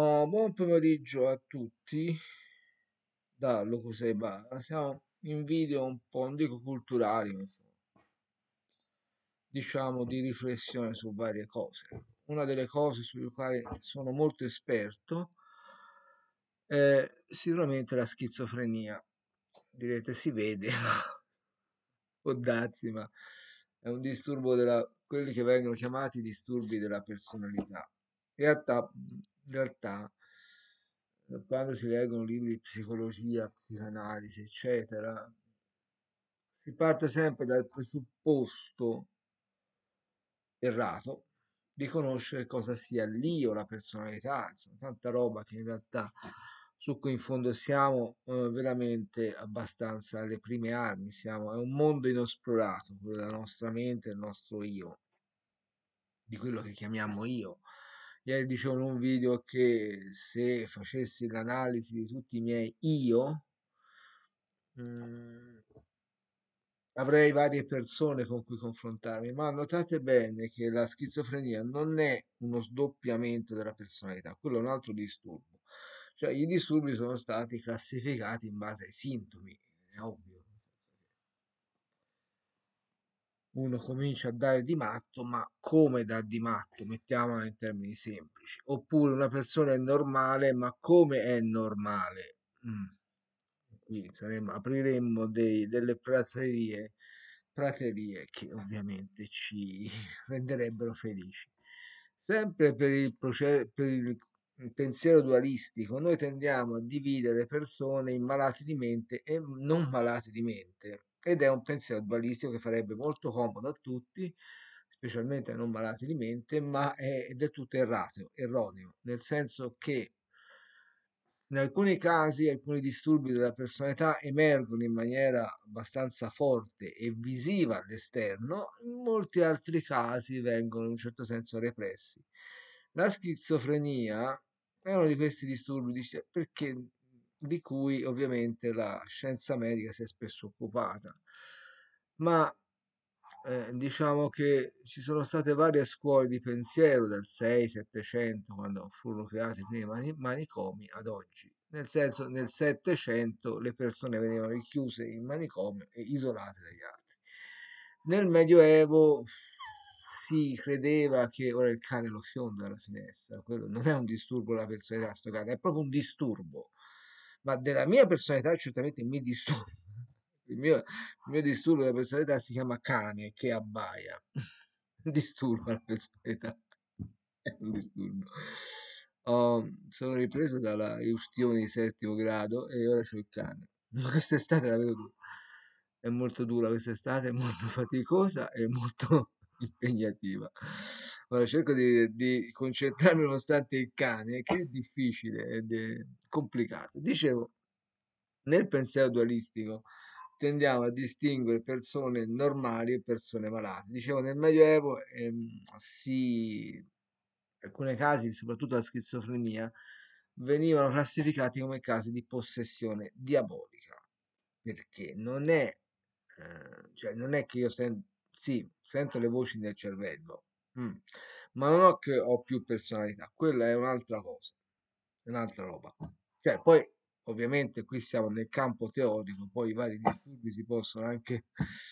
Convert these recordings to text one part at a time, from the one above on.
Oh, buon pomeriggio a tutti da Locusei Bar. Siamo in video un po', non dico culturali, diciamo di riflessione su varie cose. Una delle cose sulle quali sono molto esperto è eh, sicuramente la schizofrenia. Direte si vede, può darsi, ma è un disturbo della quelli che vengono chiamati disturbi della personalità. In realtà in realtà eh, quando si leggono libri di psicologia, psicoanalisi, eccetera, si parte sempre dal presupposto errato di conoscere cosa sia l'io, la personalità, insomma, tanta roba che in realtà su cui in fondo siamo eh, veramente abbastanza alle prime armi, siamo, è un mondo inesplorato, quello della nostra mente, il nostro io, di quello che chiamiamo io. Ieri dicevo in un video che se facessi l'analisi di tutti i miei io, mh, mm, avrei varie persone con cui confrontarmi, ma notate bene che la schizofrenia non è uno sdoppiamento della personalità, quello è un altro disturbo. Cioè, i disturbi sono stati classificati in base ai sintomi, è ovvio uno comincia a dare di matto, ma come dà di matto? Mettiamola in termini semplici. Oppure una persona è normale, ma come è normale? Mm. Quindi saremmo, apriremmo dei, delle praterie, praterie che ovviamente ci renderebbero felici. Sempre per il, processo, per il pensiero dualistico, noi tendiamo a dividere persone in malati di mente e non malati di mente ed è un pensiero dualistico che farebbe molto comodo a tutti, specialmente ai non malati di mente, ma è del tutto errato, erroneo, nel senso che in alcuni casi alcuni disturbi della personalità emergono in maniera abbastanza forte e visiva all'esterno, in molti altri casi vengono in un certo senso repressi. La schizofrenia è uno di questi disturbi perché di cui ovviamente la scienza medica si è spesso occupata. Ma eh, diciamo che ci sono state varie scuole di pensiero dal 6-700, quando furono creati i primi mani manicomi, ad oggi. Nel senso, nel 700 le persone venivano richiuse in manicomio e isolate dagli altri. Nel Medioevo si credeva che ora il cane lo fionda dalla finestra, quello non è un disturbo della personalità, sto cane, è proprio un disturbo ma della mia personalità certamente mi disturba. Il mio, il mio disturbo della personalità si chiama cane che abbaia. disturba la personalità. È un disturbo. Oh, sono ripreso dalla Eustione di settimo grado e ora c'ho il cane. Ma quest'estate la vedo dura. È molto dura quest'estate, è molto faticosa e molto impegnativa. Ora cerco di, di concentrarmi nonostante il cane, che è difficile ed è complicato. Dicevo, nel pensiero dualistico tendiamo a distinguere persone normali e persone malate. Dicevo, nel Medioevo ehm, si, in alcuni casi, soprattutto la schizofrenia, venivano classificati come casi di possessione diabolica, perché non è, eh, cioè non è che io sen- sì, sento le voci nel cervello, Mh. Mm. Ma non ho che ho più personalità, quella è un'altra cosa, è un'altra roba. Cioè poi ovviamente qui siamo nel campo teorico, poi i vari disturbi si possono anche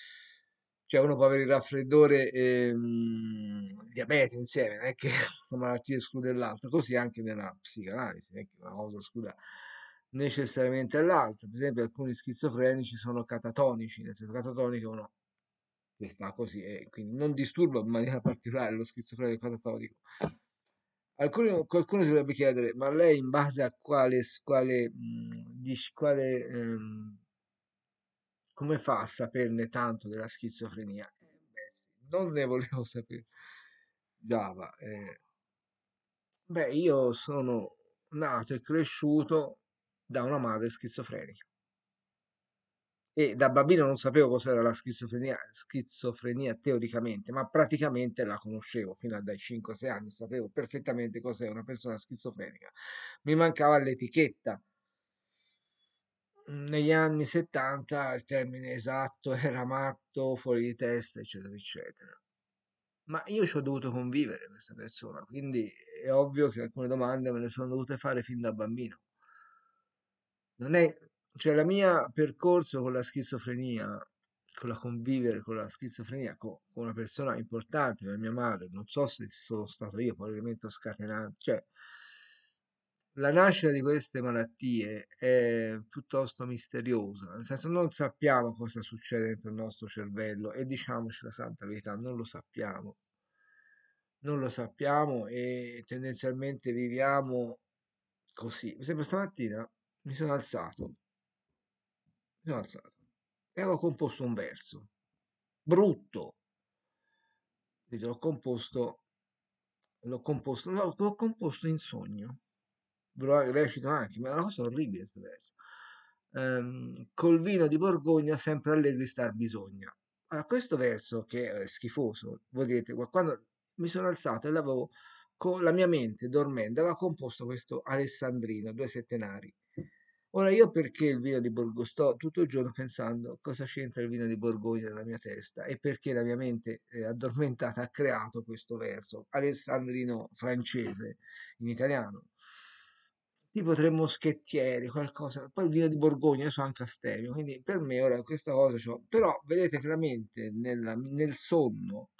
cioè uno può avere il raffreddore, ehm, diabete insieme, non è che una malattia esclude l'altra, così anche nella psicanalisi, non è che una cosa escluda necessariamente l'altra. Per esempio alcuni schizofrenici sono catatonici, nel senso catatonico è uno che sta così e quindi non disturba in maniera particolare lo schizofrenico cosa stavo qualcuno si dovrebbe chiedere, ma lei in base a quale, quale, mh, mhmm, quale ehm, come fa a saperne tanto della schizofrenia? Eh, beh, sì, non ne volevo sapere. Java. Eh. Beh, io sono nato e cresciuto da una madre schizofrenica e da bambino non sapevo cos'era la schizofrenia, schizofrenia teoricamente, ma praticamente la conoscevo fino a dai 5-6 anni, sapevo perfettamente cos'è una persona schizofrenica. Mi mancava l'etichetta. Negli anni 70 il termine esatto era matto, fuori di testa, eccetera, eccetera. Ma io ci ho dovuto convivere questa persona, quindi è ovvio che alcune domande me le sono dovute fare fin da bambino. Non è cioè la mia percorso con la schizofrenia, con la convivere con la schizofrenia, con, con una persona importante, come mia madre, non so se sono stato io probabilmente scatenante, cioè la nascita di queste malattie è piuttosto misteriosa, nel senso non sappiamo cosa succede dentro il nostro cervello e diciamoci la santa verità, non lo sappiamo. Non lo sappiamo e tendenzialmente viviamo così. Per esempio stamattina mi sono alzato mi sono alzato e avevo composto un verso brutto. Quindi l'ho composto, l'ho composto, l'ho, l'ho composto in sogno. Ve lo recito anche, ma è una cosa orribile questo verso. Um, col vino di Borgogna sempre allegri star bisogna. Allora, questo verso che è schifoso, voi direte, quando mi sono alzato e l'avevo con la mia mente dormendo, aveva composto questo Alessandrino, due settenari Ora io perché il vino di Borgogna? Sto tutto il giorno pensando cosa c'entra il vino di Borgogna nella mia testa e perché la mia mente eh, addormentata ha creato questo verso alessandrino francese in italiano. Tipo tre moschettieri, qualcosa. Poi il vino di Borgogna, io so anche astemio, quindi per me ora questa cosa c'ho. Però vedete che la mente nella, nel sonno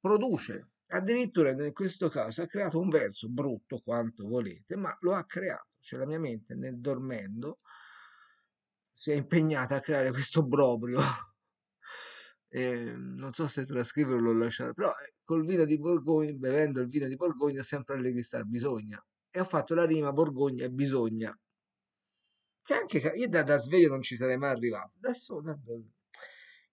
produce addirittura in questo caso ha creato un verso brutto quanto volete, ma lo ha creato cioè la mia mente nel dormendo si è impegnata a creare questo brobrio. e, ehm, non so se trascriverlo o lasciare, però eh, col vino di Borgogna, bevendo il vino di Borgogna, sempre allegri star bisogna. E ho fatto la rima Borgogna e bisogna. Che anche io da, da sveglio non ci sarei mai arrivato. Adesso, da, da...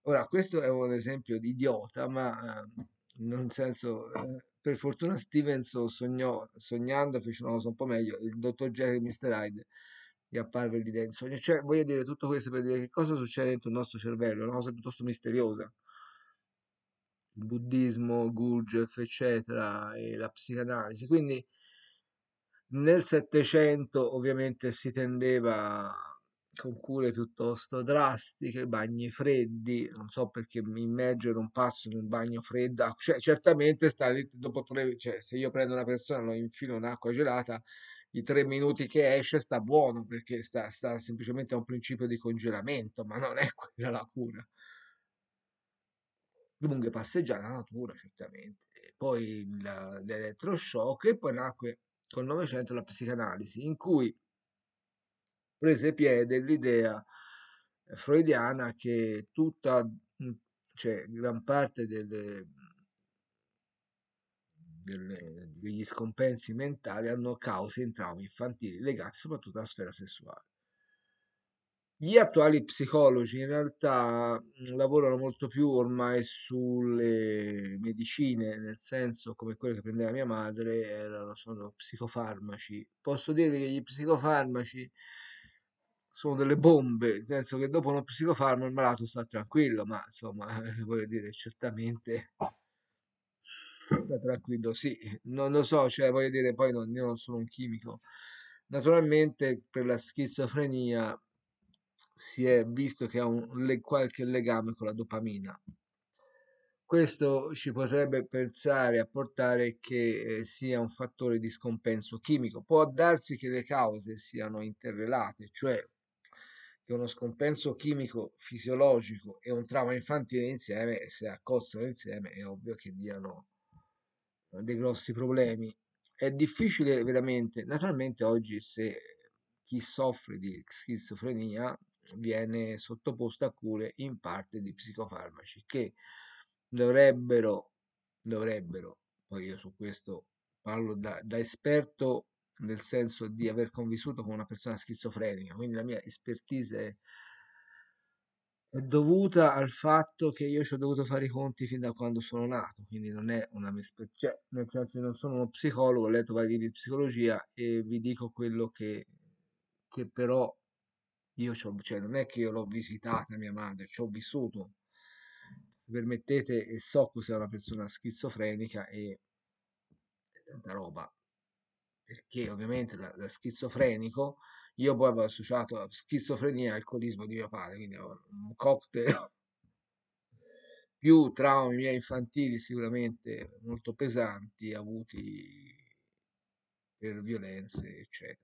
ora, questo è un esempio di idiota, ma eh, nel senso eh, per fortuna Stevenson sognò, sognando fece una cosa un po' meglio, il dottor Jerry Mr. Hyde gli apparve lì dentro. Sogno. Cioè, cioè, voglio dire tutto questo per dire che cosa succede dentro il nostro cervello, una cosa piuttosto misteriosa. Il buddismo, Gurdjieff, eccetera, e la psicanalisi. Quindi nel Settecento ovviamente si tendeva con cure piuttosto drastiche, bagni freddi, non so perché mi immergere un passo in un bagno freddo, ah, cioè certamente sta lì dopo tre, cioè se io prendo una persona lo infilo in acqua gelata, i tre minuti che esce sta buono perché sta, sta semplicemente a un principio di congelamento, ma non è quella la cura. Lunghe passeggiate alla natura, certamente. Poi l'elettroshock e poi nacque col Novecento la psicanalisi, in cui prese piede l'idea eh, freudiana che tutta, mm, cioè gran parte delle, mm, delle, degli scompensi mentali hanno cause in traumi infantili legati soprattutto alla sfera sessuale. Gli attuali psicologi in realtà mm, lavorano molto più ormai sulle medicine, nel senso come quelle che prendeva mia madre, erano, sono psicofarmaci. Posso dire che gli psicofarmaci sono delle bombe, nel senso che dopo uno psicofarmaco il malato sta tranquillo, ma insomma, eh, voglio dire, certamente sta tranquillo, sì, non lo so, cioè voglio dire, poi non, io non sono un chimico. Naturalmente per la schizofrenia si è visto che ha un, le, qualche legame con la dopamina. Questo ci potrebbe pensare a portare che eh, sia un fattore di scompenso chimico. Può darsi che le cause siano interrelate, cioè che uno scompenso chimico fisiologico e un trauma infantile insieme, se accostano insieme, è ovvio che diano eh, dei grossi problemi. È difficile veramente, naturalmente oggi se chi soffre di schizofrenia viene sottoposto a cure in parte di psicofarmaci che dovrebbero, dovrebbero poi io su questo parlo da, da esperto nel senso di aver convissuto con una persona schizofrenica, quindi la mia expertise è dovuta al fatto che io ci ho dovuto fare i conti fin da quando sono nato, quindi non è una mia cioè, nel senso che non sono uno psicologo, ho letto vari libri di psicologia e vi dico quello che, che però io ci ho, cioè non è che io l'ho visitata mia madre, ci ho vissuto, se permettete, e so cos'è una persona schizofrenica e tanta roba perché ovviamente da, da schizofrenico io poi avevo associato la schizofrenia e alcolismo di mio padre, quindi avevo un cocktail più traumi miei infantili sicuramente molto pesanti avuti per violenze, eccetera.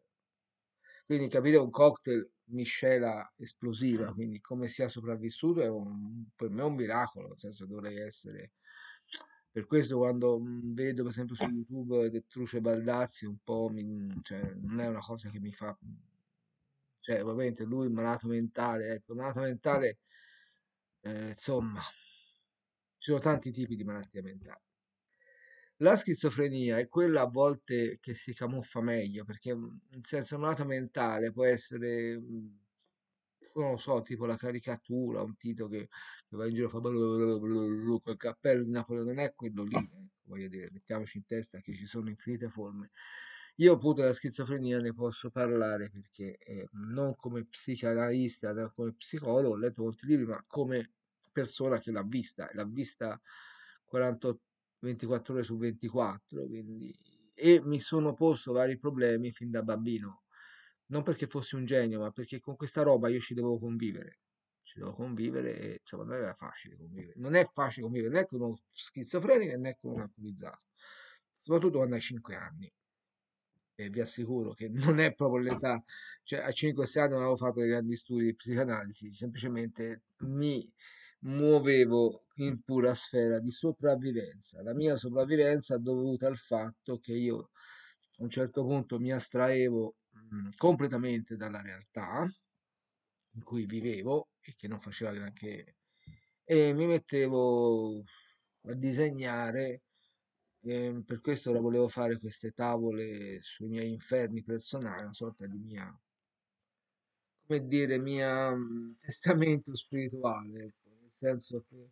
Quindi capite un cocktail miscela esplosiva, quindi come sia sopravvissuto è un, per me un miracolo, nel senso dovrei essere per questo quando mhmm, vedo per esempio su YouTube Tetruce eh, Baldazzi un po' mi, mhmm, cioè, non è una cosa che mi fa... Mhmm, cioè, ovviamente lui è malato mentale, ecco, malato mentale, eh, insomma, ci sono tanti tipi di malattia mentale. La schizofrenia è quella a volte che si camuffa meglio, perché nel senso malato mentale può essere non lo so, tipo la caricatura, un tito che, che va in giro fa quel cappello di Napoli non è quello lì, eh, voglio dire, mettiamoci in testa che ci sono infinite forme. Io appunto della schizofrenia ne posso parlare perché eh, non come psicanalista, non come psicologo, ho letto molti libri, ma come persona che l'ha vista, l'ha vista 48, 24 ore su 24, quindi, e mi sono posto vari problemi fin da bambino, non perché fossi un genio, ma perché con questa roba io ci dovevo convivere. Ci devo convivere e insomma non era facile convivere. Non è facile convivere né con uno schizofrenico né con un alcolizzato, soprattutto quando hai 5 anni. E vi assicuro che non è proprio l'età, cioè a 5-6 anni non avevo fatto dei grandi studi di psicanalisi, semplicemente mi muovevo in pura sfera di sopravvivenza. La mia sopravvivenza dovuta al fatto che io a un certo punto mi astraevo Mm, completamente dalla realtà in cui vivevo e che non faceva granché e mi mettevo a disegnare e ehm, per questo ora volevo fare queste tavole sui miei inferni personali una sorta di mia come dire mia mm, testamento spirituale ecco, nel senso che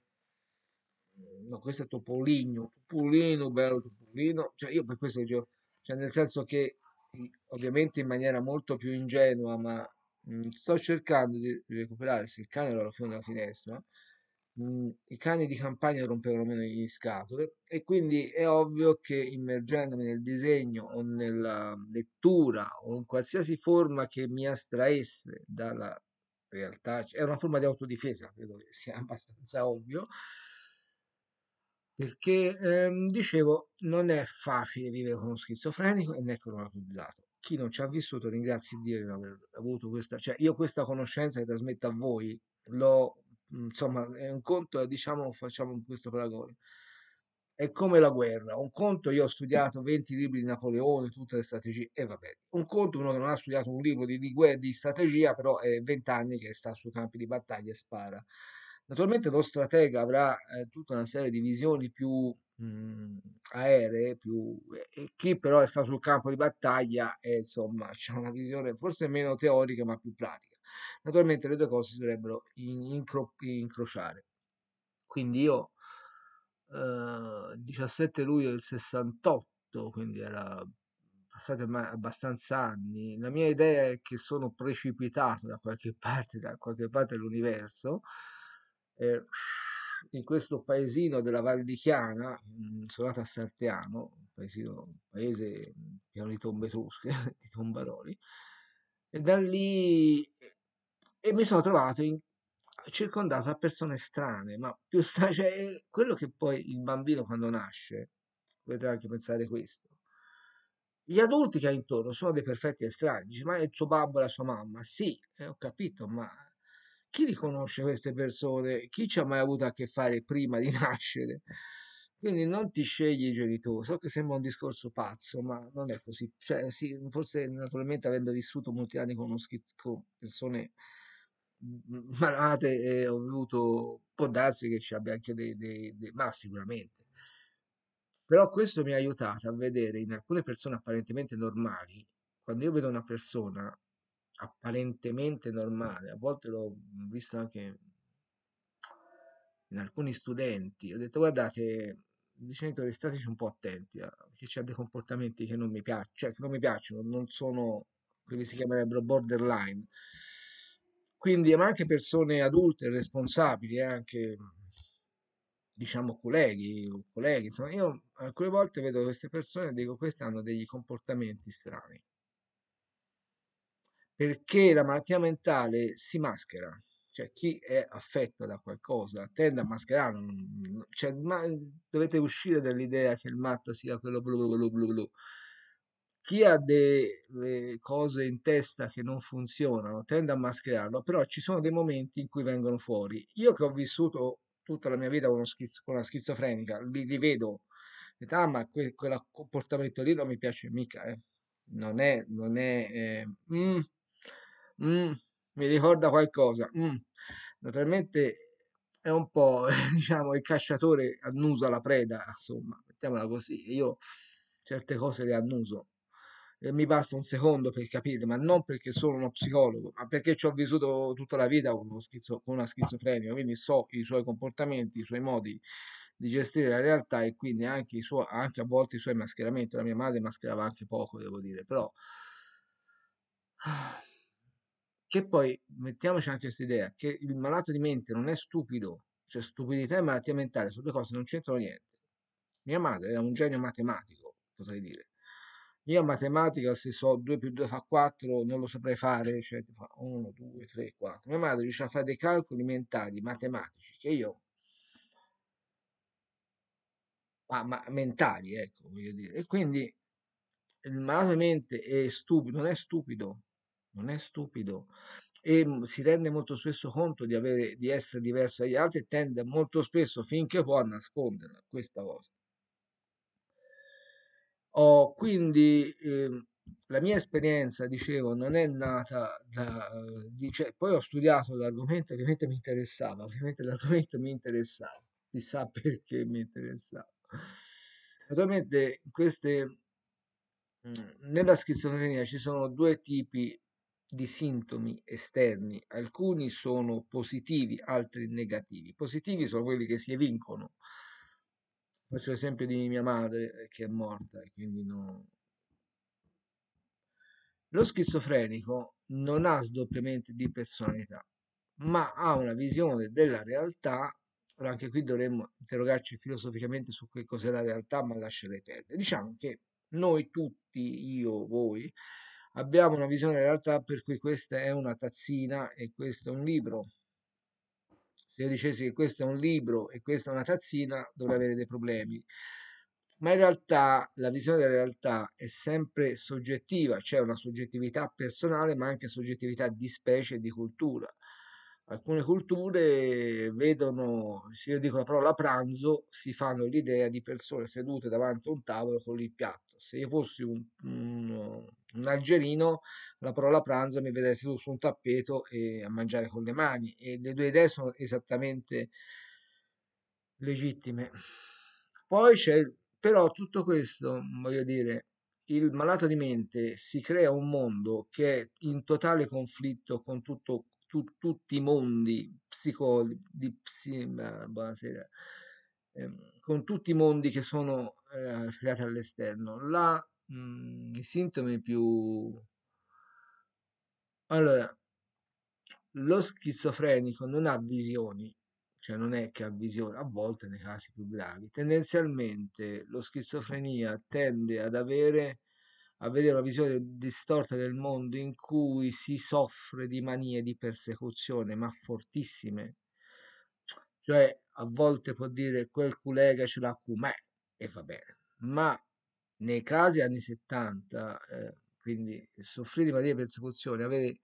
eh, no questo è Topolino Topolino bello Topolino cioè io per questo dicevo cioè nel senso che ovviamente in maniera molto più ingenua, ma mh, mhmm, sto cercando di recuperare, se il cane era fuori dalla finestra, mh, mhmm, i cani di campagna rompevano meno gli scatole e quindi è ovvio che immergendomi nel disegno o nella lettura o in qualsiasi forma che mi astraesse dalla realtà, cioè, è una forma di autodifesa, credo che sia abbastanza ovvio, perché ehm, dicevo non è facile vivere con uno schizofrenico e né con un chi non ci ha vissuto ringrazi Dio di aver avuto questa cioè io questa conoscenza che trasmetto a voi l'ho insomma è un conto diciamo facciamo questo paragone è come la guerra un conto io ho studiato 20 libri di Napoleone tutte le strategie e va bene un conto uno che non ha studiato un libro di, di guerra di strategia però è 20 anni che sta su campi di battaglia e spara Naturalmente lo stratega avrà eh, tutta una serie di visioni più mh, mhmm, aeree, più, eh, chi però è stato sul campo di battaglia e insomma c'è una visione forse meno teorica ma più pratica. Naturalmente le due cose si dovrebbero in, incro, incrociare. Quindi io eh, 17 luglio del 68, quindi era passati abbastanza anni, la mia idea è che sono precipitato da qualche parte, da qualche parte dell'universo, eh, in questo paesino della Val di Chiana, mm, sono isolata a Sarteano, paesino, paese mm, pieno di tombe etrusche, di tombaroli, e da lì e mi sono trovato in, circondato da persone strane, ma più strane, cioè, quello che poi il bambino quando nasce, potete anche pensare questo, gli adulti che ha intorno sono dei perfetti estranei, ma è il suo babbo e la sua mamma, sì, eh, ho capito, ma chi riconosce queste persone? Chi ci ha mai avuto a che fare prima di nascere? Quindi non ti scegli i genitori. So che sembra un discorso pazzo, ma non è così. Cioè, sì, forse naturalmente avendo vissuto molti anni con, con persone mm, malate e eh, ho avuto, può darsi che ci abbia anche dei, dei, dei, ma sicuramente. Però questo mi ha aiutato a vedere in alcune persone apparentemente normali, quando io vedo una persona apparentemente normale, a volte l'ho mhmm, visto anche in alcuni studenti, ho detto guardate, genitori stateci un po' attenti, eh, perché c'è dei comportamenti che non mi piacciono, cioè che non mi piacciono, non sono quelli che si chiamerebbero borderline. Quindi, ma anche persone adulte, responsabili, eh, anche diciamo colleghi, colleghi, insomma, io alcune volte vedo queste persone e dico queste hanno degli comportamenti strani perché la malattia mentale si maschera, cioè chi è affetto da qualcosa tende a mascherarlo, cioè, ma, dovete uscire dall'idea che il matto sia quello blu blu blu blu. Chi ha delle cose in testa che non funzionano tende a mascherarlo, però ci sono dei momenti in cui vengono fuori. Io che ho vissuto tutta la mia vita con, schiz- con una schizofrenica, li vedo, rivedo, ah, ma quel, quel comportamento lì non mi piace mica, eh. non è, non è eh, mm, mm, mi ricorda qualcosa. Mm. Naturalmente è un po', diciamo, il cacciatore annusa la preda, insomma, mettiamola così. Io certe cose le annuso. E mi basta un secondo per capire, ma non perché sono uno psicologo, ma perché ci ho vissuto tutta la vita con, schizo, con una schizofrenia, quindi so i suoi comportamenti, i suoi modi di gestire la realtà e quindi anche, suoi, anche a volte i suoi mascheramenti. La mia madre mascherava anche poco, devo dire, però che poi mettiamoci anche questa idea che il malato di mente non è stupido, cioè stupidità e malattia mentale sono due cose che non c'entrano niente. Mia madre era un genio matematico, potrei dire. Io a matematica, se so 2 più 2 fa 4, non lo saprei fare, cioè fa 1, 2, 3, 4. Mia madre riusciva a fare dei calcoli mentali, matematici, che io... Ah, ma, mentali, ecco, voglio dire. E quindi il malato di mente è stupido, non è stupido, non è stupido e mm, si rende molto spesso conto di, avere, di essere diverso dagli altri e tende molto spesso finché può a nasconderla questa cosa. Ho quindi eh, la mia esperienza, dicevo, non è nata da... Eh, di, cioè, poi ho studiato l'argomento, ovviamente mi interessava, ovviamente l'argomento mi interessava, chissà perché mi interessava. Naturalmente queste, mm, nella schizofrenia ci sono due tipi di sintomi esterni, alcuni sono positivi, altri negativi. Positivi sono quelli che si evincono. Faccio l'esempio di mia madre eh, che è morta quindi non... Lo schizofrenico non ha sdoppiamenti di personalità, ma ha una visione della realtà Ora anche qui dovremmo interrogarci filosoficamente su che cos'è la realtà, ma lascerei perdere. Diciamo che noi tutti, io, voi, abbiamo una visione della realtà per cui questa è una tazzina e questo è un libro. Se io dicessi che questo è un libro e questa è una tazzina, dovrei avere dei problemi. Ma in realtà la visione della realtà è sempre soggettiva, c'è una soggettività personale, ma anche soggettività di specie e di cultura. Alcune culture vedono, se io dico la parola pranzo, si fanno l'idea di persone sedute davanti a un tavolo con il piatto. Se io fossi un, un un algerino, la parola pranzo mi vede seduto su un tappeto e a mangiare con le mani e le due idee sono esattamente legittime. Poi c'è, però tutto questo, voglio dire, il malato di mente si crea un mondo che è in totale conflitto con tutto, tu, tutti i mondi psico, di, psi, buonasera, eh, con tutti i mondi che sono eh, creati all'esterno. La mh, mm, i sintomi più... Allora, lo schizofrenico non ha visioni, cioè non è che ha visioni a volte nei casi più gravi. Tendenzialmente lo schizofrenia tende ad avere, avere una visione distorta del mondo in cui si soffre di manie di persecuzione, ma fortissime. Cioè, a volte può dire quel culega ce l'ha con e va bene, ma nei casi anni 70, eh, quindi soffrire di malattie persecuzione, avere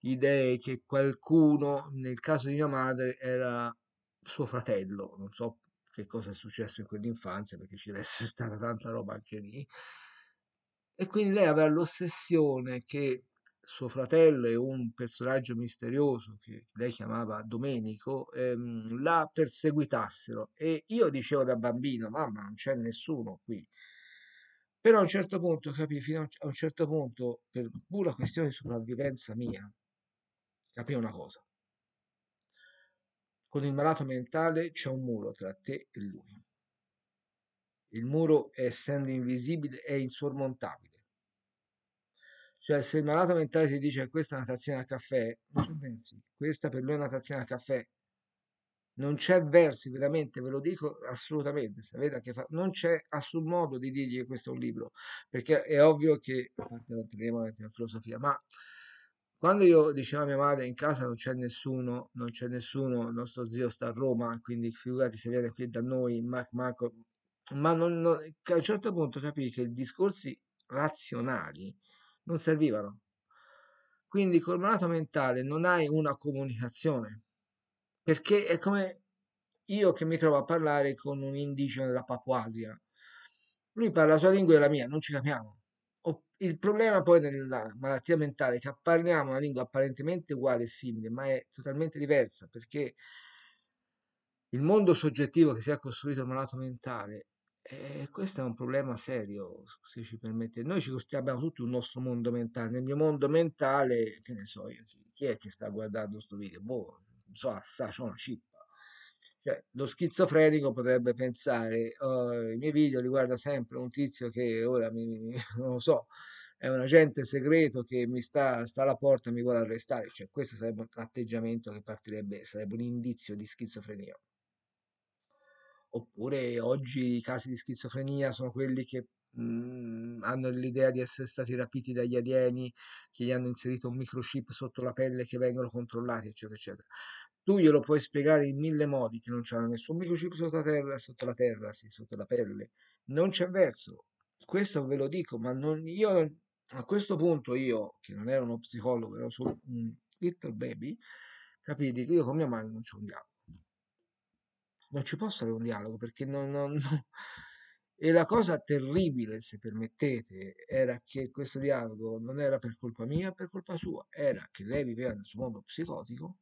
idee che qualcuno, nel caso di mia madre, era suo fratello, non so che cosa è successo in quell'infanzia, perché ci deve essere stata tanta roba anche lì. E quindi lei aveva l'ossessione che suo fratello e un personaggio misterioso che lei chiamava Domenico ehm, la perseguitassero e io dicevo da bambino mamma non c'è nessuno qui però a un certo punto capì, fino a un certo punto, per pura questione di sopravvivenza mia, capì una cosa. Con il malato mentale c'è un muro tra te e lui. Il muro, essendo invisibile, è insormontabile. Cioè, se il malato mentale ti dice questa è una tazzina a caffè, non ci pensi, questa per lui è una tazzina a caffè, non c'è versi, veramente ve lo dico assolutamente, sapete a che fa, non c'è assun modo di dirgli che questo è un libro, perché è ovvio che, entreremo nella filosofia, ma quando io dicevo a mia madre in casa non c'è nessuno, non c'è nessuno, il nostro zio sta a Roma, quindi figurati se viene qui da noi, ma, ma, ma non, non, a un certo punto capì che i discorsi razionali non servivano. Quindi col malato mentale non hai una comunicazione, perché è come io che mi trovo a parlare con un indigeno della Papuasia. Lui parla la sua lingua e la mia, non ci capiamo. Il problema poi nella malattia mentale è che parliamo una lingua apparentemente uguale e simile, ma è totalmente diversa perché il mondo soggettivo che si è costruito il malato mentale, eh, questo è un problema serio, se ci permette. Noi ci abbiamo tutti un nostro mondo mentale. Nel mio mondo mentale, che ne so io, chi è che sta guardando questo video? Boh, so, una chip. Cioè, lo schizofrenico potrebbe pensare, uh, i miei video riguarda sempre un tizio che ora mi, non lo so, è un agente segreto che mi sta, sta alla porta e mi vuole arrestare. Cioè, questo sarebbe un atteggiamento che partirebbe, sarebbe un indizio di schizofrenia. Oppure oggi i casi di schizofrenia sono quelli che mh, mm, hanno l'idea di essere stati rapiti dagli alieni, che gli hanno inserito un microchip sotto la pelle, che vengono controllati, eccetera, eccetera tu glielo puoi spiegare in mille modi che non c'è nessun microchip sotto la terra, sotto la terra, sì, sotto la pelle, non c'è verso. Questo ve lo dico, ma non, io a questo punto io, che non ero uno psicologo, ero solo un little baby, capite che io con mia madre non c'ho un dialogo. Non ci posso avere un dialogo perché non, non, non... E la cosa terribile, se permettete, era che questo dialogo non era per colpa mia, per colpa sua, era che lei viveva nel suo mondo psicotico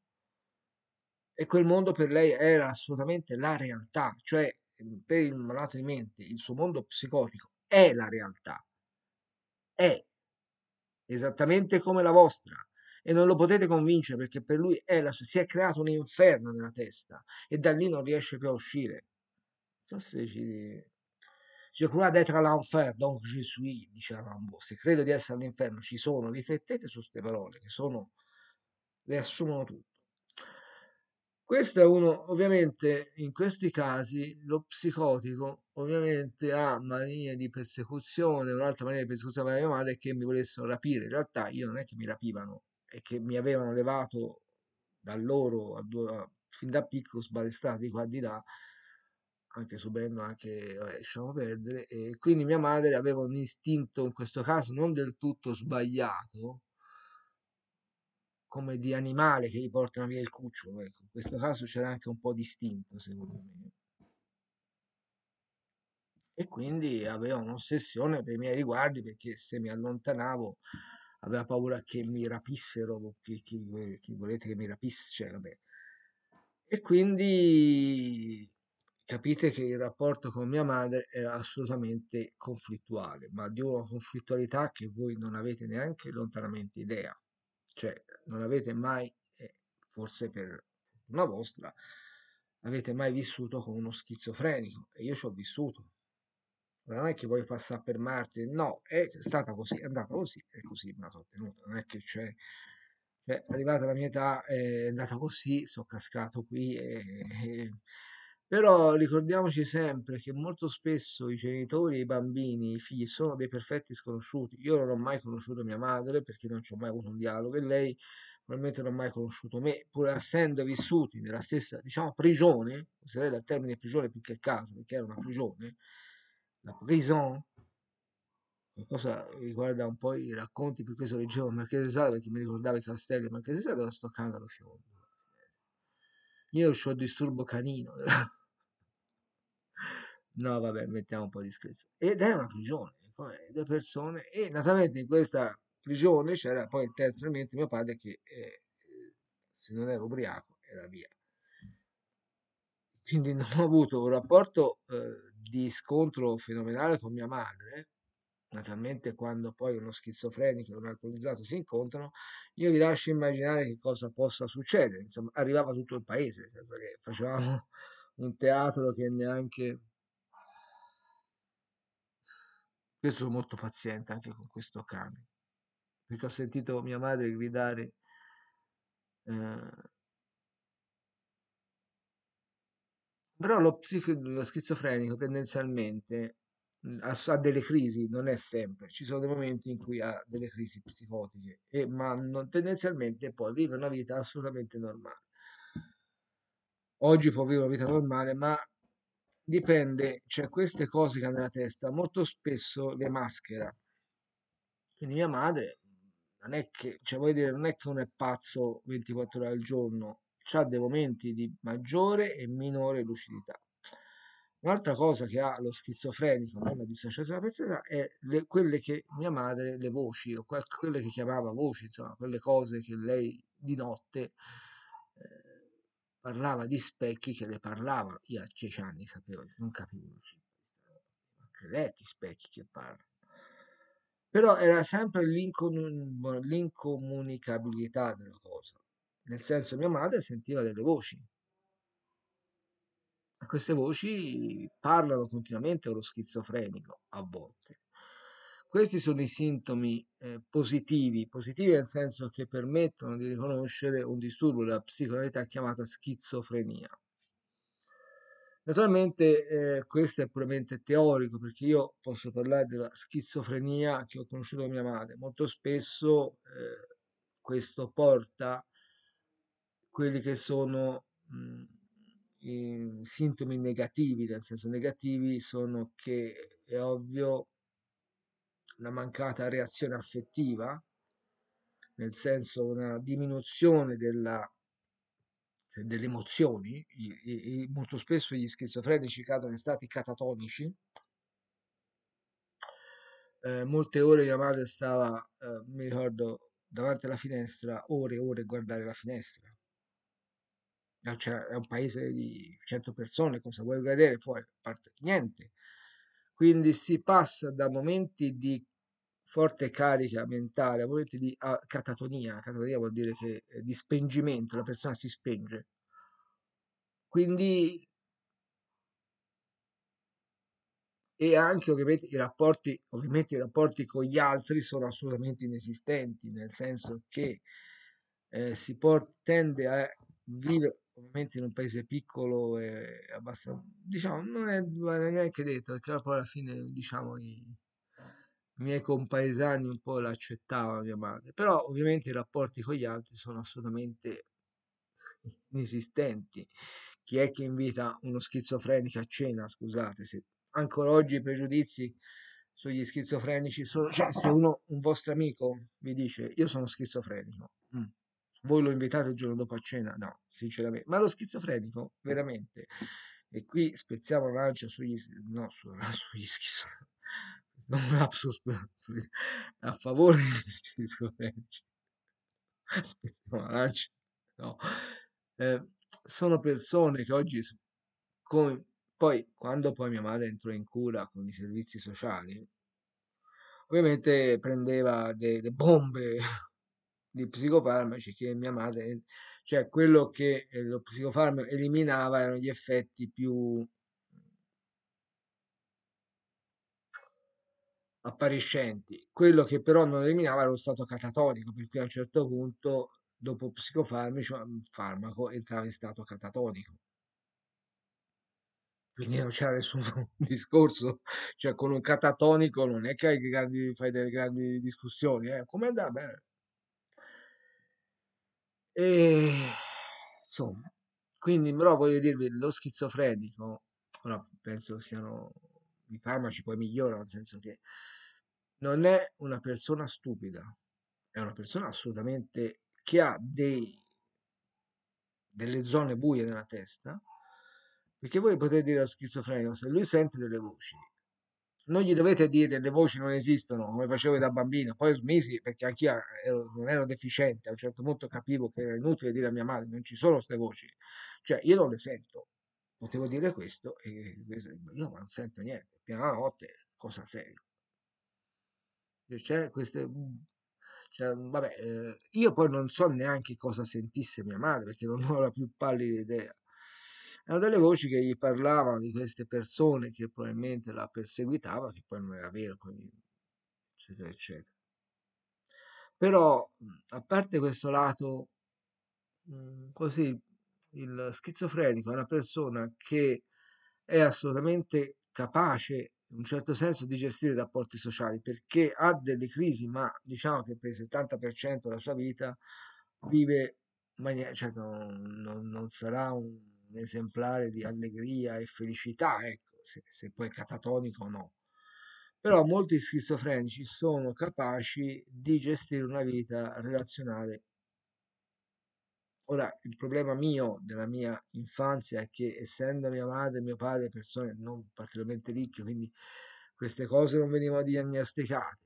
e quel mondo per lei era assolutamente la realtà, cioè mhmm, per il malato di mente il suo mondo psicotico è la realtà, è esattamente come la vostra e non lo potete convincere perché per lui è la, si è creato un inferno nella testa e da lì non riesce più a uscire. Non so se ci... Je crois d'être à l'enfer, donc je suis, diceva Rambo. Se credo di essere all'inferno, ci sono. Riflettete su queste parole che sono, le assumono tutte. Questo è uno, ovviamente, in questi casi lo psicotico ovviamente ha manie di persecuzione, un'altra mania di persecuzione per mia madre è che mi volessero rapire. In realtà io non è che mi rapivano, è che mi avevano levato da loro a, a, fin da piccolo sbalestati qua di là, anche subendo anche, vabbè, lasciamo perdere, e quindi mia madre aveva un istinto in questo caso non del tutto sbagliato, come di animale che gli portano via il cucciolo. Ecco, in questo caso c'era anche un po' distinto, secondo me. E quindi aveva un'ossessione per i miei riguardi perché se mi allontanavo aveva paura che mi rapissero, chi, chi, chi volete che mi rapisse, cioè, vabbè. E quindi capite che il rapporto con mia madre era assolutamente conflittuale, ma di una conflittualità che voi non avete neanche lontanamente idea. Cioè, non avete mai, forse per una vostra, avete mai vissuto con uno schizofrenico e io ci ho vissuto. Non è che voglio passare per Marte, no, è stata così, è andata così, e così me la sono tenuta, non è che c'è, cioè, arrivata la mia età è andata così, sono cascato qui e, e però ricordiamoci sempre che molto spesso i genitori i bambini, i figli, sono dei perfetti sconosciuti. Io non ho mai conosciuto mia madre perché non ci ho mai avuto un dialogo e lei probabilmente non ha mai conosciuto me, pur essendo vissuti nella stessa, diciamo, prigione, userei il termine prigione più che casa, perché era una prigione, la prison, cosa riguarda un po' i racconti, per questo leggevo Marchese Sala, perché mi ricordava i castelli Marchese Sala, sto cagando fiore. Io ho il disturbo canino. No, vabbè, mettiamo un po' di scherzo. Ed è una prigione, due persone, e naturalmente in questa prigione c'era poi il terzo elemento, mio padre, che eh, se non era ubriaco era via. Quindi non ho avuto un rapporto eh, di scontro fenomenale con mia madre, naturalmente quando poi uno schizofrenico e un alcolizzato si incontrano, io vi lascio immaginare che cosa possa succedere. Insomma, arrivava tutto il paese, nel senso che facevamo un teatro che neanche... Io sono molto paziente anche con questo cane, perché ho sentito mia madre gridare eh... però lo, lo schizofrenico tendenzialmente ha, ha, delle crisi, non è sempre, ci sono dei momenti in cui ha delle crisi psicotiche, e, ma non, tendenzialmente poi vive una vita assolutamente normale oggi può vivere una vita normale, ma dipende, cioè queste cose che ha nella testa molto spesso le maschera. Quindi mia madre non è che, cioè voglio dire, non è che uno è pazzo 24 ore al giorno, ha dei momenti di maggiore e minore lucidità. Un'altra cosa che ha lo schizofrenico nella dissociazione della personalità è le, quelle che mia madre, le voci, o quelle che chiamava voci, insomma, quelle cose che lei di notte parlava di specchi che le parlavano. Io a dieci anni sapevo, non capivo anche lei che specchi che parla. Però era sempre boh, l'incomunicabilità della cosa. Nel senso, mia madre sentiva delle voci. queste voci parlano continuamente allo schizofrenico, a volte. Questi sono i sintomi eh, positivi, positivi nel senso che permettono di riconoscere un disturbo della psicoanalità chiamata schizofrenia. Naturalmente eh, questo è puramente teorico perché io posso parlare della schizofrenia che ho conosciuto da mia madre. Molto spesso eh, questo porta quelli che sono mh, i sintomi negativi, nel senso negativi sono che è ovvio una mancata reazione affettiva, nel senso una diminuzione della, cioè delle emozioni, e, e molto spesso gli schizofrenici cadono in stati catatonici. Eh, molte ore mia madre stava, eh, mi ricordo, davanti alla finestra, ore e ore a guardare la finestra. Cioè, è un paese di 100 persone, cosa vuoi vedere fuori? parte niente. Quindi si passa da momenti di forte carica mentale, a volte di ah, catatonia, catatonia vuol dire che eh, di spengimento, la persona si spenge. Quindi e anche ovviamente i rapporti, ovviamente i rapporti con gli altri sono assolutamente inesistenti, nel senso che eh, si porta, tende a vivere ovviamente in un paese piccolo e abbastanza, diciamo, non è, neanche detto, perché alla fine diciamo i, i miei compaesani un po' l'accettavano mia madre, però ovviamente i rapporti con gli altri sono assolutamente inesistenti. Chi è che invita uno schizofrenico a cena, scusate, se ancora oggi i pregiudizi sugli schizofrenici sono, cioè se uno, un vostro amico vi dice io sono schizofrenico, mm. voi lo invitate il giorno dopo a cena? No, sinceramente, ma lo schizofrenico veramente, e qui spezziamo l'ancio sugli, no, su, sugli schizofrenici è stato un a favore di schizofrenici. No. Eh, sono persone che oggi, come, poi quando poi mia madre entrò in cura con i servizi sociali, ovviamente prendeva delle bombe di psicofarmaci che mia madre, cioè quello che eh, lo psicofarmaco eliminava erano gli effetti più appariscenti. Quello che però non eliminava era lo stato catatonico, per cui a un certo punto, dopo psicofarmaco, farmaco, entrava in stato catatonico. Quindi non c'era nessun discorso, cioè con un catatonico non è che hai grandi, fai delle grandi discussioni, eh. come andava bene. Eh. E insomma, quindi però voglio dirvi, lo schizofrenico, ora penso che siano i farmaci poi migliorano, nel senso che non è una persona stupida, è una persona assolutamente che ha dei, delle zone buie nella testa, perché voi potete dire allo schizofrenico, se lui sente delle voci, non gli dovete dire le voci non esistono, come facevo da bambino, poi smisi perché anch'io ero, non ero deficiente, a un certo punto capivo che era inutile dire a mia madre non ci sono queste voci, cioè io non le sento, potevo dire questo e io non sento niente, pianotte, cosa sei? Cioè, c'è queste, mm, cioè, vabbè, eh, io poi non so neanche cosa sentisse mia madre perché non ho la più pallida idea. Erano delle voci che gli parlavano di queste persone che probabilmente la perseguitavano, che poi non era vero, quindi, eccetera, eccetera. Però, mm, a parte questo lato, mm, così il schizofrenico è una persona che è assolutamente capace in un certo senso di gestire i rapporti sociali perché ha delle crisi ma diciamo che per il 70% della sua vita vive in maniera, cioè non, non, non, sarà un, esemplare di allegria e felicità ecco se, se poi è catatonico o no però molti schizofrenici sono capaci di gestire una vita relazionale Ora, il problema mio della mia infanzia è che essendo mia madre e mio padre persone non particolarmente ricche, quindi queste cose non venivano diagnosticate.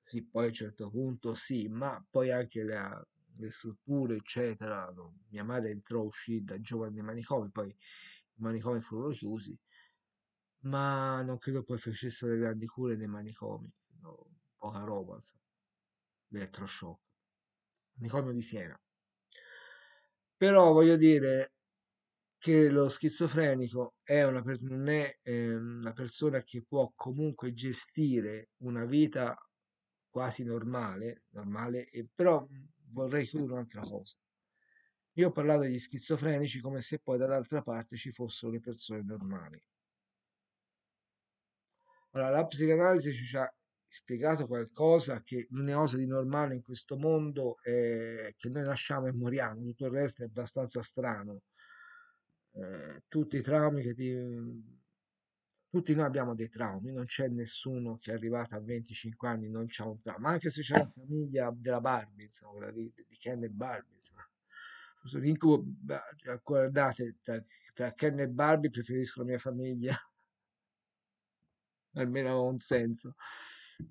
Sì, poi a un certo punto sì, ma poi anche la, le strutture, eccetera. No? Mia madre entrò, uscì da giovane nei manicomi, poi i manicomi furono chiusi, ma non credo poi facessero delle grandi cure nei manicomi, no? poca roba, insomma. So. elettroshock. Manicomio di Siena. Però voglio dire che lo schizofrenico è una, non è eh, una persona che può comunque gestire una vita quasi normale, normale e, però mhmm, vorrei chiudere un'altra cosa. Io ho parlato degli schizofrenici come se poi dall'altra parte ci fossero le persone normali. Allora, la psicanalisi ci ha spiegato qualcosa che non è cosa di normale in questo mondo è eh, che noi nasciamo e moriamo, tutto il resto è abbastanza strano. Eh, tutti i traumi che ti... Tutti noi abbiamo dei traumi, non c'è nessuno che è arrivato a 25 anni e non ha un trauma, anche se c'è la famiglia della Barbie, insomma, di, di Ken e Barbie, insomma. L'incubo, guardate, tra, tra Ken e Barbie preferisco la mia famiglia, almeno ha un senso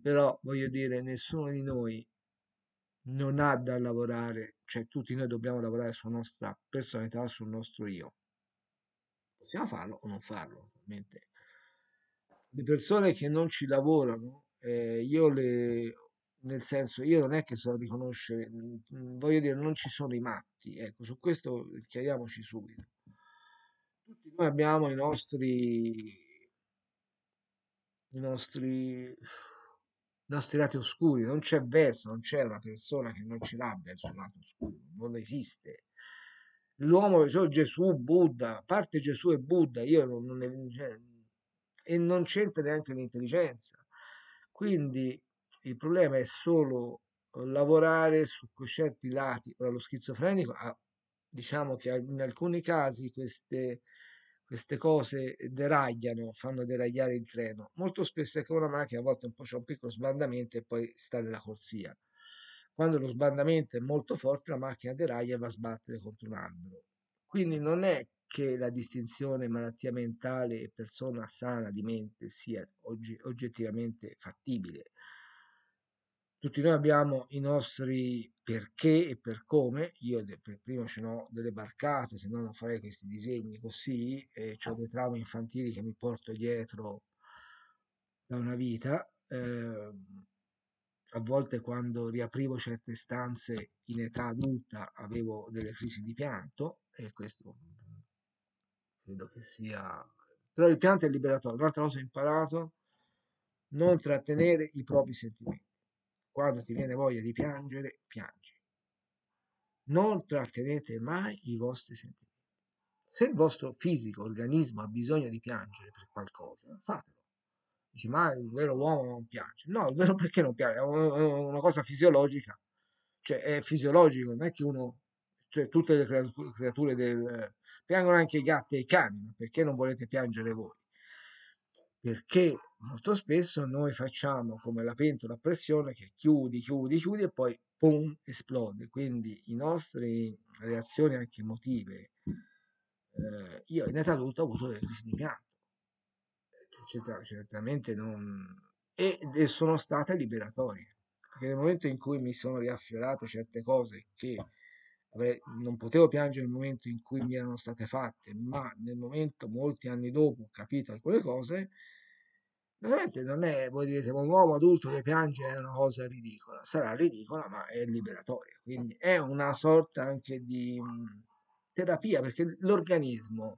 però voglio dire nessuno di noi non ha da lavorare, cioè tutti noi dobbiamo lavorare sulla nostra personalità, sul nostro io. Possiamo farlo o non farlo, ovviamente. Le persone che non ci lavorano, eh, io le, nel senso, io non è che so riconoscere, mm, voglio dire, non ci sono i matti, ecco, su questo chiariamoci subito. Tutti noi abbiamo i nostri, i nostri nostri lati oscuri, non c'è verso, non c'è una persona che non ce l'abbia il suo lato oscuro, non esiste. L'uomo, cioè Gesù, Buddha, a parte Gesù e Buddha, io non, non cioè, e non c'entra neanche l'intelligenza. Quindi il problema è solo eh, lavorare su certi lati. Ora, lo schizofrenico ha, diciamo che in alcuni casi queste queste cose deragliano, fanno deragliare il treno. Molto spesso è che una macchina a volte un po' c'è un piccolo sbandamento e poi sta nella corsia. Quando lo sbandamento è molto forte, la macchina deraglia e va a sbattere contro un albero. Quindi non è che la distinzione malattia mentale e persona sana di mente sia oggi oggettivamente fattibile. Tutti noi abbiamo i nostri perché e per come, io per primo ce n'ho delle barcate, se no non farei questi disegni così, e ho dei traumi infantili che mi porto dietro da una vita. Eh, a volte quando riaprivo certe stanze in età adulta avevo delle crisi di pianto e questo credo che sia... Però il pianto è liberatorio. L'altra cosa ho imparato, non trattenere i propri sentimenti. Quando ti viene voglia di piangere, piangi. Non trattenete mai i vostri sentimenti. Se il vostro fisico, organismo ha bisogno di piangere per qualcosa, fatelo. Dici, ma il vero uomo non piange. No, il vero perché non piange? È una cosa fisiologica. Cioè, è fisiologico, non è che uno... Cioè, tutte le creature del... Piangono anche i gatti e i cani, perché non volete piangere voi? Perché Molto spesso noi facciamo come la pentola a pressione che chiudi, chiudi, chiudi e poi pum, esplode. Quindi le nostre reazioni anche emotive, eh, io in età adulta ho avuto delle crisi di pianto, certamente non... E, e sono state liberatorie, perché nel momento in cui mi sono riaffiorato certe cose che non potevo piangere nel momento in cui mi erano state fatte, ma nel momento, molti anni dopo, ho capito alcune cose, Veramente non è, voi direte, un uomo adulto che piange è una cosa ridicola. Sarà ridicola, ma è liberatoria. Quindi è una sorta anche di mhmm, terapia, perché l'organismo,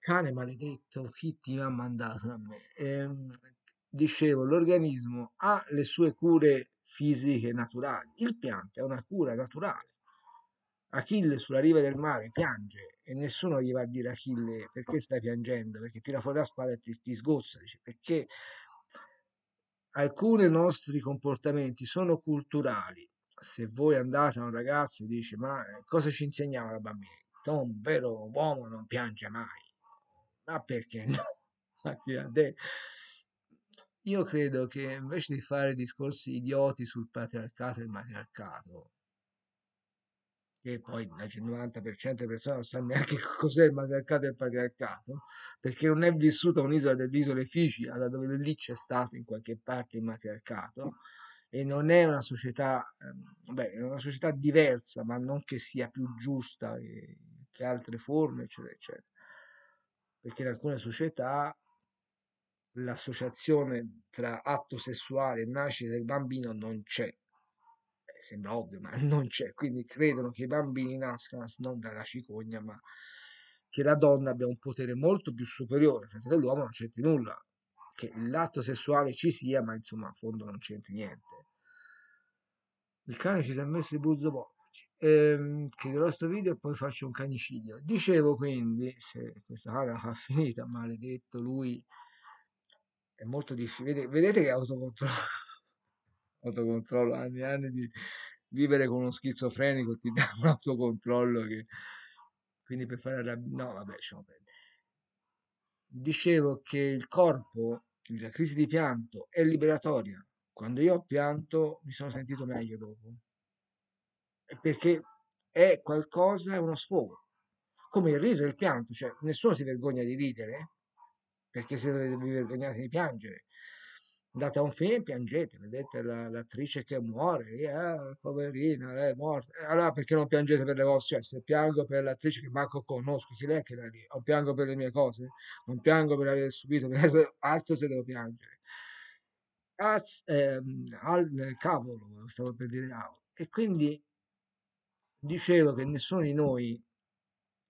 cane maledetto, chi ti ha mandato a me? Eh, dicevo, l'organismo ha le sue cure fisiche naturali. Il pianto è una cura naturale. Achille sulla riva del mare piange e nessuno gli va a dire Achille perché stai piangendo, perché tira fuori la spada e ti, ti sgozza, dice, perché alcuni nostri comportamenti sono culturali. Se voi andate a un ragazzo e dice ma eh, cosa ci insegnava la bambina? Un vero uomo non piange mai. Ma perché no? Io credo che invece di fare discorsi idioti sul patriarcato e il matriarcato, che poi dal 90% delle persone non sa neanche cos'è il matriarcato e il patriarcato, perché non è vissuta un'isola dell'isola Fici, da dove lì c'è stato in qualche parte il matriarcato, e non è una società, ehm, beh, è una società diversa, ma non che sia più giusta eh, che altre forme, eccetera, eccetera. Perché in alcune società l'associazione tra atto sessuale e nascita del bambino non c'è sembra ovvio, ma non c'è. Quindi credono che i bambini nascano non dalla cicogna, ma che la donna abbia un potere molto più superiore, Senza senso che l'uomo non c'entri nulla, che l'atto sessuale ci sia, ma insomma a fondo non c'entri niente. Il cane ci si è messo di buzzo po'. Ehm, chiuderò questo video e poi faccio un canicidio. Dicevo quindi, se questa cara fa finita, maledetto lui, è molto difficile. Vedete, vedete che autocontrollo autocontrollo, anni e anni di vivere con uno schizofrenico ti dà un autocontrollo che... Quindi per fare la... No, vabbè, diciamo bene. Dicevo che il corpo, la crisi di pianto, è liberatoria. Quando io ho pianto mi sono sentito meglio dopo. Perché è qualcosa, è uno sfogo. Come il riso e il pianto, cioè nessuno si vergogna di ridere, perché se vi vergognate di piangere, andate a un film, piangete, vedete la, l'attrice che muore, eh, poverina, è morta. Eh, allora perché non piangete per le vostre? Cioè, se piango per l'attrice che manco conosco, chi è che era lì? O piango per le mie cose, non piango per aver subito, per altro se devo piangere. Az, ehm, al cavolo, stavo per dire ah, E quindi dicevo che nessuno di noi,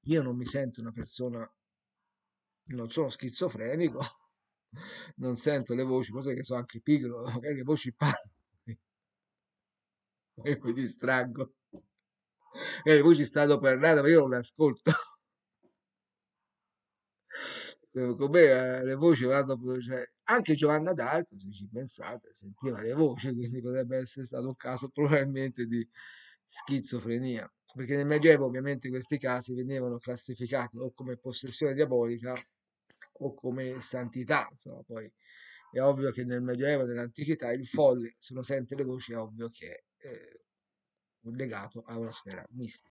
io non mi sento una persona, non sono schizofrenico, non sento le voci, forse che sono anche piccolo, magari le voci parlano e mi distraggo. E le voci stanno parlando, ma io non le ascolto. Con me eh, le voci vanno, cioè, anche Giovanna d'Arco, se ci pensate, sentiva le voci, quindi potrebbe essere stato un caso probabilmente di schizofrenia perché nel Medioevo ovviamente questi casi venivano classificati o come possessione diabolica o come santità. Insomma, poi è ovvio che nel Medioevo, nell'antichità, il folle, se lo sente le voci, è ovvio che è eh, legato a una sfera mistica.